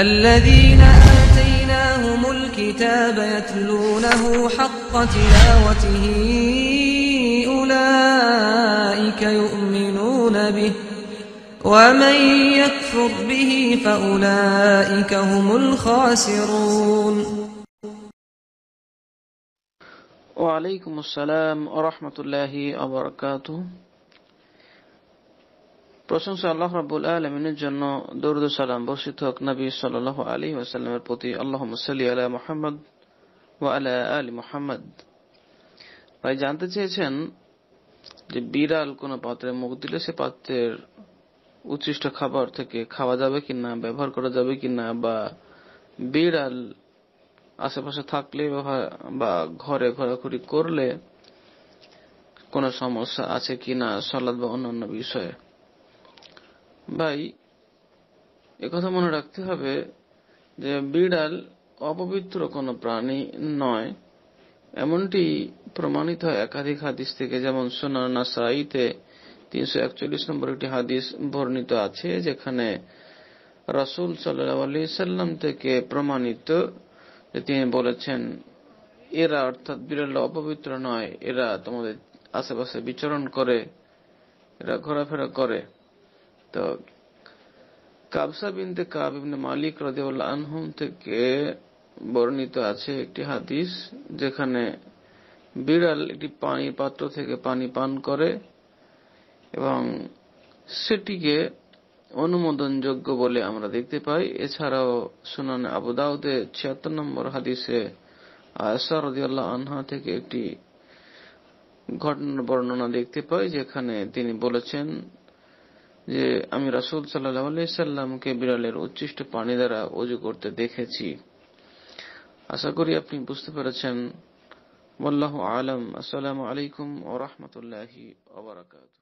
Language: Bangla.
الذين آتيناهم الكتاب يتلونه حق تلاوته أولئك يؤمنون به ومن يكفر به فأولئك هم الخاسرون وعليكم السلام ورحمة الله وبركاته প্রশংসা আল্লাহ রাবুল আলমিনের জন্য দৌরদ সালাম বর্ষিত হক নবী সাল আলী ওসাল্লামের প্রতি আল্লাহ সাল্লি আলা মোহাম্মদ ও আলা আলী মোহাম্মদ ভাই জানতে চেয়েছেন যে বিড়াল কোনো পাত্রে মুখ দিলে সে পাত্রের উচ্ছিষ্ট খাবার থেকে খাওয়া যাবে কিনা ব্যবহার করা যাবে কিনা বা বিড়াল আশেপাশে থাকলে বা ঘরে ঘোরাঘুরি করলে কোনো সমস্যা আছে কিনা সলাদ বা অন্যান্য বিষয়ে ভাই একথা মনে রাখতে হবে যে বিড়াল অপবিত্র কোনো প্রাণী নয় এমনটি প্রমাণিত একাধিক হাদিস থেকে যেমন সোনা নাসাইতে তিনশো একচল্লিশ নম্বর একটি হাদিস বর্ণিত আছে যেখানে রাসুল সাল্লি সাল্লাম থেকে প্রমাণিত যে তিনি বলেছেন এরা অর্থাৎ বিড়াল অপবিত্র নয় এরা তোমাদের আশেপাশে বিচরণ করে এরা ঘোরাফেরা করে তো কাবসা বিনতে কাব ইবনে মালিক রাদিয়াল্লাহু আনহুম থেকে বর্ণিত আছে একটি হাদিস যেখানে বিড়াল একটি পানির পাত্র থেকে পানি পান করে এবং সেটিকে অনুমোদনযোগ্য বলে আমরা দেখতে পাই এছাড়াও সুনান আবুদাউদে ছিয়াত্তর নম্বর হাদিসে আয়সা রদিয়াল্লাহ আনহা থেকে একটি ঘটনার বর্ণনা দেখতে পাই যেখানে তিনি বলেছেন যে আমি রাসুল সাল্লাহ সাল্লামকে বিড়ালের উচ্ছিষ্ট পানি দ্বারা অজু করতে দেখেছি আশা করি আপনি বুঝতে পেরেছেন والله আলম السلام আলাইকুম ورحمة الله وبركاته